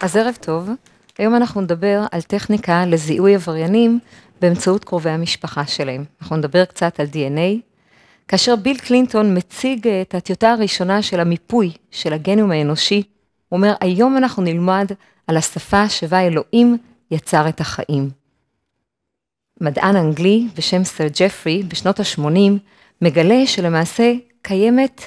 אז ערב טוב. היום אנחנו נדבר על טכניקה לזיהוי עבריינים באמצעות קרובי המשפחה שלהם. אנחנו נדבר קצת על DNA. כאשר ביל קלינטון מציג אה, את הטיוטה הראשונה של המיפוי של הגנום האנושי, הוא אומר, היום אנחנו נלמד על השפה שבה אלוהים יצר את החיים. מדען אנגלי בשם סר ג'פרי בשנות ה-80 מגלה שלמעשה קיימת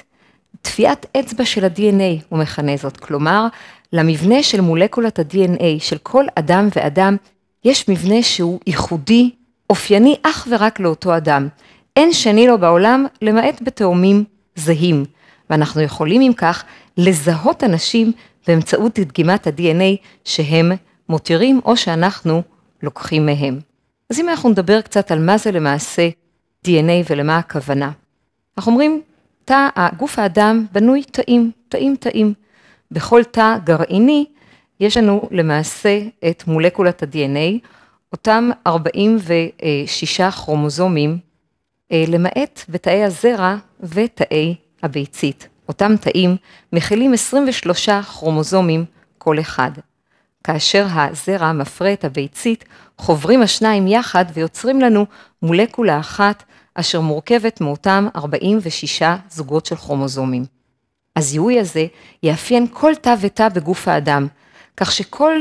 טביעת אצבע של ה-DNA, הוא מכנה זאת. כלומר, למבנה של מולקולת ה-DNA של כל אדם ואדם, יש מבנה שהוא ייחודי, אופייני אך ורק לאותו אדם. אין שני לו בעולם, למעט בתאומים זהים. ואנחנו יכולים אם כך לזהות אנשים באמצעות דגימת ה-DNA שהם מותירים או שאנחנו לוקחים מהם. אז אם אנחנו נדבר קצת על מה זה למעשה DNA ולמה הכוונה. אנחנו אומרים, תא, גוף האדם בנוי תאים, תאים, תאים. בכל תא גרעיני יש לנו למעשה את מולקולת ה-DNA, אותם 46 כרומוזומים, אה, למעט בתאי הזרע ותאי הביצית. אותם תאים מכילים 23 כרומוזומים כל אחד. כאשר הזרע מפרה את הביצית, חוברים השניים יחד ויוצרים לנו מולקולה אחת אשר מורכבת מאותם 46 זוגות של כרומוזומים. הזיהוי הזה יאפיין כל תא ותא בגוף האדם, כך שכל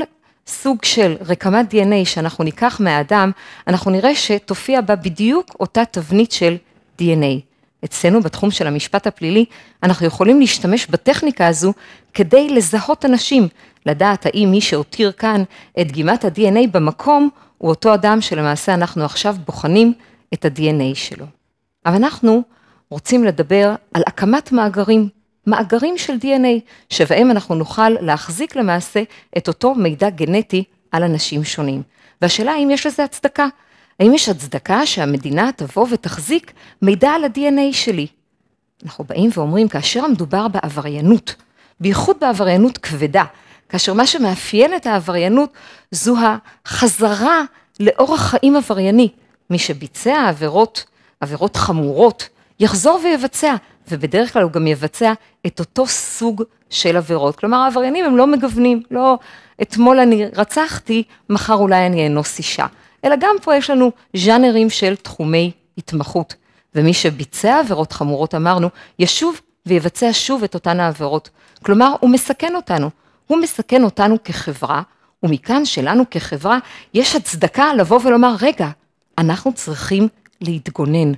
סוג של רקמת DNA שאנחנו ניקח מהאדם, אנחנו נראה שתופיע בה בדיוק אותה תבנית של DNA. אצלנו בתחום של המשפט הפלילי, אנחנו יכולים להשתמש בטכניקה הזו כדי לזהות אנשים, לדעת האם מי שהותיר כאן את דגימת ה-DNA במקום, הוא אותו אדם שלמעשה אנחנו עכשיו בוחנים את ה-DNA שלו. אבל אנחנו רוצים לדבר על הקמת מאגרים. מאגרים של DNA, שבהם אנחנו נוכל להחזיק למעשה את אותו מידע גנטי על אנשים שונים. והשאלה האם יש לזה הצדקה. האם יש הצדקה שהמדינה תבוא ותחזיק מידע על ה-DNA שלי? אנחנו באים ואומרים, כאשר מדובר בעבריינות, בייחוד בעבריינות כבדה, כאשר מה שמאפיין את העבריינות זו החזרה לאורח חיים עברייני. מי שביצע עבירות, עבירות חמורות, יחזור ויבצע ובדרך כלל הוא גם יבצע את אותו סוג של עבירות. כלומר, העבריינים הם לא מגוונים, לא אתמול אני רצחתי, מחר אולי אני אנוס אישה. אלא גם פה יש לנו ז'אנרים של תחומי התמחות. ומי שביצע עבירות חמורות, אמרנו, ישוב ויבצע שוב את אותן העבירות. כלומר, הוא מסכן אותנו. הוא מסכן אותנו כחברה, ומכאן שלנו כחברה יש הצדקה לבוא ולומר, רגע, אנחנו צריכים להתגונן.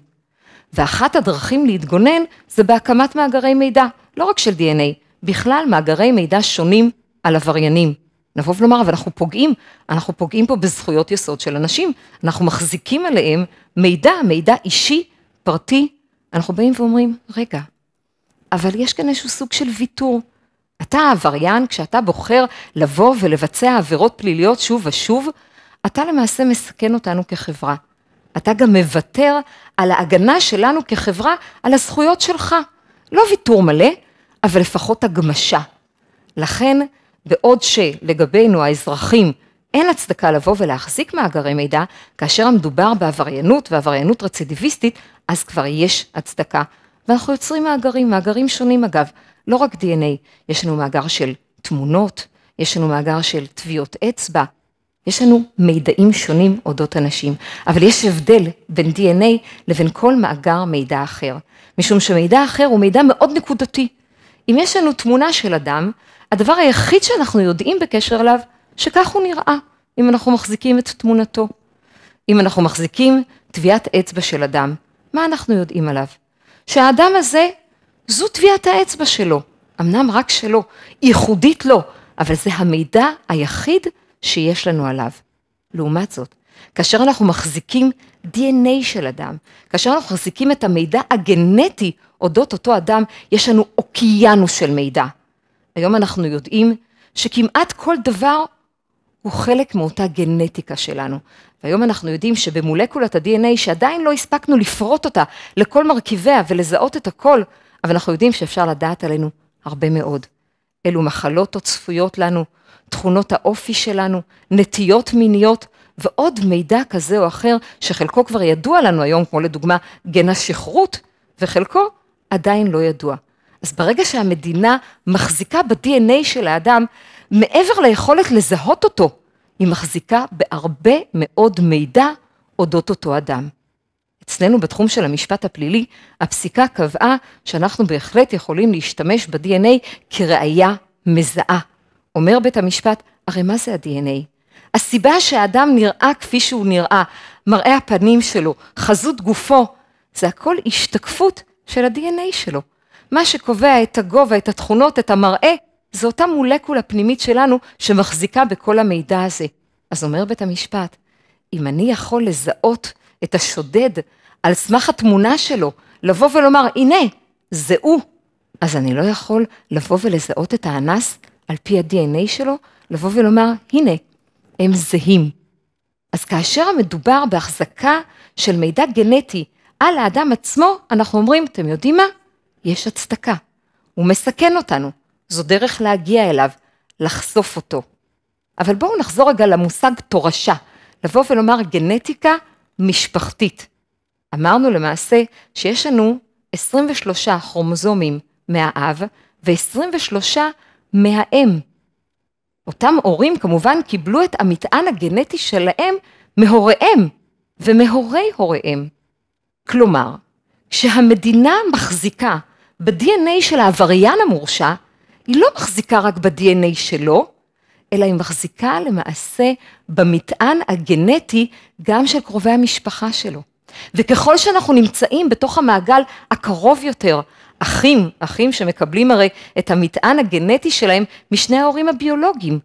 ואחת הדרכים להתגונן זה בהקמת מאגרי מידע, לא רק של DNA, בכלל מאגרי מידע שונים על עבריינים. נבוא ונאמר, אבל אנחנו פוגעים, אנחנו פוגעים פה בזכויות יסוד של אנשים, אנחנו מחזיקים עליהם מידע, מידע אישי, פרטי. אנחנו באים ואומרים, רגע, אבל יש כאן איזשהו סוג של ויתור. אתה העבריין, כשאתה בוחר לבוא ולבצע עבירות פליליות שוב ושוב, אתה למעשה מסכן אותנו כחברה. אתה גם מוותר על ההגנה שלנו כחברה, על הזכויות שלך. לא ויתור מלא, אבל לפחות הגמשה. לכן, בעוד שלגבינו האזרחים אין הצדקה לבוא ולהחזיק מאגרי מידע, כאשר מדובר בעבריינות ועבריינות רצידיביסטית, אז כבר יש הצדקה. ואנחנו יוצרים מאגרים, מאגרים שונים אגב, לא רק DNA, יש לנו מאגר של תמונות, יש לנו מאגר של טביעות אצבע, יש לנו מידעים שונים אודות אנשים, אבל יש הבדל בין DNA לבין כל מאגר מידע אחר, משום שמידע אחר הוא מידע מאוד נקודתי. אם יש לנו תמונה של אדם, הדבר היחיד שאנחנו יודעים בקשר אליו, שכך הוא נראה, אם אנחנו מחזיקים את תמונתו. אם אנחנו מחזיקים טביעת אצבע של אדם, מה אנחנו יודעים עליו? שהאדם הזה, זו טביעת האצבע שלו, אמנם רק שלו, ייחודית לו, אבל זה המידע היחיד שיש לנו עליו. לעומת זאת, כאשר אנחנו מחזיקים DNA של אדם, כאשר אנחנו מחזיקים את המידע הגנטי אודות אותו אדם, יש לנו אוקיינוס של מידע. היום אנחנו יודעים שכמעט כל דבר הוא חלק מאותה גנטיקה שלנו. והיום אנחנו יודעים שבמולקולת ה-DNA, שעדיין לא הספקנו לפרוט אותה לכל מרכיביה ולזהות את הכל, אבל אנחנו יודעים שאפשר לדעת עלינו הרבה מאוד. אלו מחלות הצפויות לנו, תכונות האופי שלנו, נטיות מיניות ועוד מידע כזה או אחר שחלקו כבר ידוע לנו היום, כמו לדוגמה גן השכרות, וחלקו עדיין לא ידוע. אז ברגע שהמדינה מחזיקה ב-DNA של האדם, מעבר ליכולת לזהות אותו, היא מחזיקה בהרבה מאוד מידע אודות אותו אדם. אצלנו בתחום של המשפט הפלילי, הפסיקה קבעה שאנחנו בהחלט יכולים להשתמש ב-DNA כראיה מזהה. אומר בית המשפט, הרי מה זה ה-DNA? הסיבה שהאדם נראה כפי שהוא נראה, מראה הפנים שלו, חזות גופו, זה הכל השתקפות של ה-DNA שלו. מה שקובע את הגובה, את התכונות, את המראה, זה אותה מולקולה פנימית שלנו שמחזיקה בכל המידע הזה. אז אומר בית המשפט, אם אני יכול לזהות את השודד על סמך התמונה שלו, לבוא ולומר, הנה, זה הוא. אז אני לא יכול לבוא ולזהות את האנס על פי ה-DNA שלו, לבוא ולומר, הנה, הם זהים. אז כאשר מדובר בהחזקה של מידע גנטי על האדם עצמו, אנחנו אומרים, אתם יודעים מה? יש הצדקה. הוא מסכן אותנו. זו דרך להגיע אליו, לחשוף אותו. אבל בואו נחזור רגע למושג תורשה, לבוא ולומר גנטיקה משפחתית. אמרנו למעשה שיש לנו 23 כרומוזומים מהאב ו-23 מהאם. אותם הורים כמובן קיבלו את המטען הגנטי שלהם מהוריהם ומהורי הוריהם. כלומר, כשהמדינה מחזיקה ב-DNA של העבריין המורשע, היא לא מחזיקה רק ב-DNA שלו, אלא היא מחזיקה למעשה במטען הגנטי גם של קרובי המשפחה שלו. וככל שאנחנו נמצאים בתוך המעגל הקרוב יותר, אחים, אחים שמקבלים הרי את המטען הגנטי שלהם משני ההורים הביולוגיים,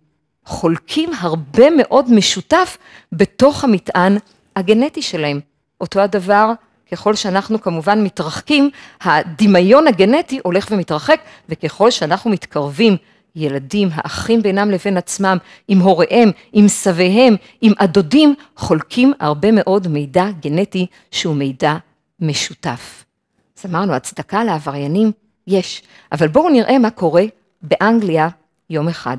חולקים הרבה מאוד משותף בתוך המטען הגנטי שלהם. אותו הדבר, ככל שאנחנו כמובן מתרחקים, הדמיון הגנטי הולך ומתרחק, וככל שאנחנו מתקרבים ילדים, האחים בינם לבין עצמם, עם הוריהם, עם סביהם, עם הדודים, חולקים הרבה מאוד מידע גנטי שהוא מידע משותף. אז אמרנו, הצדקה לעבריינים יש, אבל בואו נראה מה קורה באנגליה יום אחד.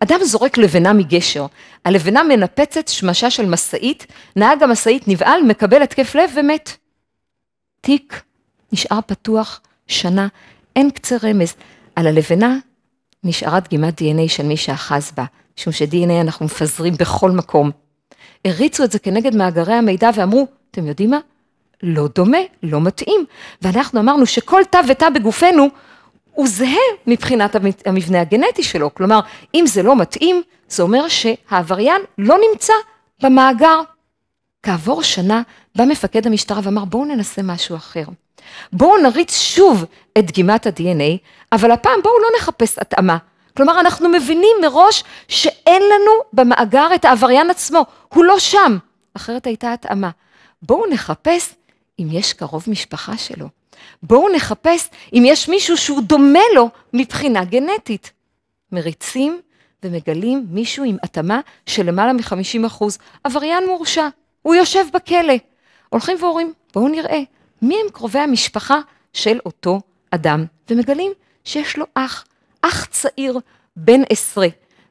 אדם זורק לבנה מגשר, הלבנה מנפצת שמשה של משאית, נהג המשאית נבהל, מקבל התקף לב ומת. תיק נשאר פתוח שנה, אין קצה רמז. על הלבנה נשארה דגימת דנ"א של מי שאחז בה, משום שדנ"א אנחנו מפזרים בכל מקום. הריצו את זה כנגד מאגרי המידע ואמרו, אתם יודעים מה? לא דומה, לא מתאים. ואנחנו אמרנו שכל תא ותא בגופנו הוא זהה מבחינת המבנה הגנטי שלו. כלומר, אם זה לא מתאים, זה אומר שהעבריין לא נמצא במאגר כעבור שנה בא מפקד המשטרה ואמר, בואו ננסה משהו אחר. בואו נריץ שוב את דגימת ה-DNA, אבל הפעם בואו לא נחפש התאמה. כלומר, אנחנו מבינים מראש שאין לנו במאגר את העבריין עצמו, הוא לא שם, אחרת הייתה התאמה. בואו נחפש אם יש קרוב משפחה שלו. בואו נחפש אם יש מישהו שהוא דומה לו מבחינה גנטית. מריצים ומגלים מישהו עם התאמה של למעלה מ-50 אחוז, עבריין מורשע. הוא יושב בכלא. הולכים ואומרים, בואו נראה, מי הם קרובי המשפחה של אותו אדם? ומגלים שיש לו אח, אח צעיר, בן עשרה.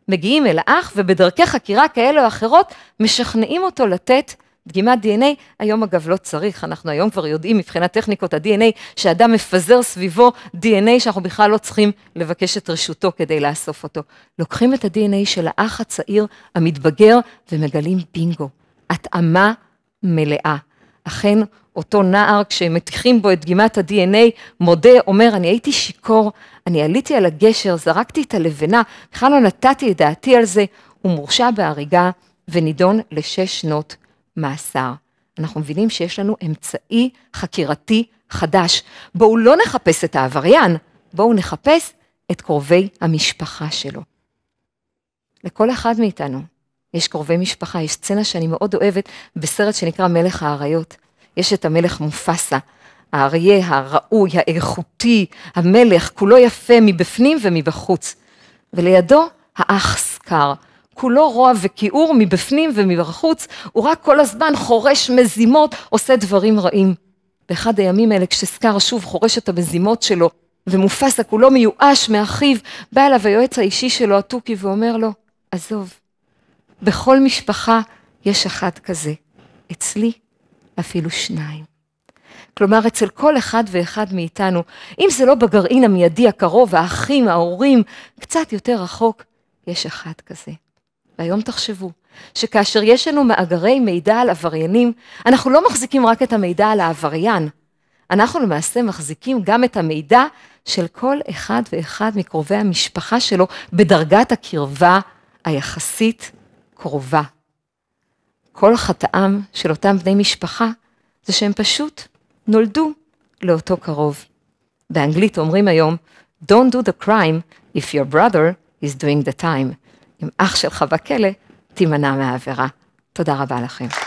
מגיעים אל האח ובדרכי חקירה כאלה או אחרות משכנעים אותו לתת דגימת דנ"א, היום אגב לא צריך, אנחנו היום כבר יודעים מבחינת טכניקות הדנ"א, שאדם מפזר סביבו דנ"א שאנחנו בכלל לא צריכים לבקש את רשותו כדי לאסוף אותו. לוקחים את הדנ"א של האח הצעיר המתבגר ומגלים בינגו. התאמה מלאה. אכן, אותו נער, כשמטיחים בו את דגימת ה-DNA, מודה, אומר, אני הייתי שיכור, אני עליתי על הגשר, זרקתי את הלבנה, בכלל לא נתתי את דעתי על זה, הוא מורשע בהריגה ונידון לשש שנות מאסר. אנחנו מבינים שיש לנו אמצעי חקירתי חדש. בואו לא נחפש את העבריין, בואו נחפש את קרובי המשפחה שלו. לכל אחד מאיתנו יש קרובי משפחה, יש סצנה שאני מאוד אוהבת בסרט שנקרא מלך האריות. יש את המלך מופסה, האריה הראוי, האיכותי, המלך, כולו יפה מבפנים ומבחוץ. ולידו האח סקר, כולו רוע וכיעור מבפנים ומבחוץ, הוא רק כל הזמן חורש מזימות, עושה דברים רעים. באחד הימים האלה, כשסקר שוב חורש את המזימות שלו, ומופסה כולו מיואש מאחיו, בא אליו היועץ האישי שלו, התוכי, ואומר לו, עזוב, בכל משפחה יש אחד כזה, אצלי אפילו שניים. כלומר, אצל כל אחד ואחד מאיתנו, אם זה לא בגרעין המיידי הקרוב, האחים, ההורים, קצת יותר רחוק, יש אחד כזה. והיום תחשבו, שכאשר יש לנו מאגרי מידע על עבריינים, אנחנו לא מחזיקים רק את המידע על העבריין, אנחנו למעשה מחזיקים גם את המידע של כל אחד ואחד מקרובי המשפחה שלו בדרגת הקרבה היחסית קרובה. כל חטאם של אותם בני משפחה זה שהם פשוט נולדו לאותו קרוב. באנגלית אומרים היום, Don't do the crime if your brother is doing the time. אם אח שלך בכלא, תימנע מהעבירה. תודה רבה לכם.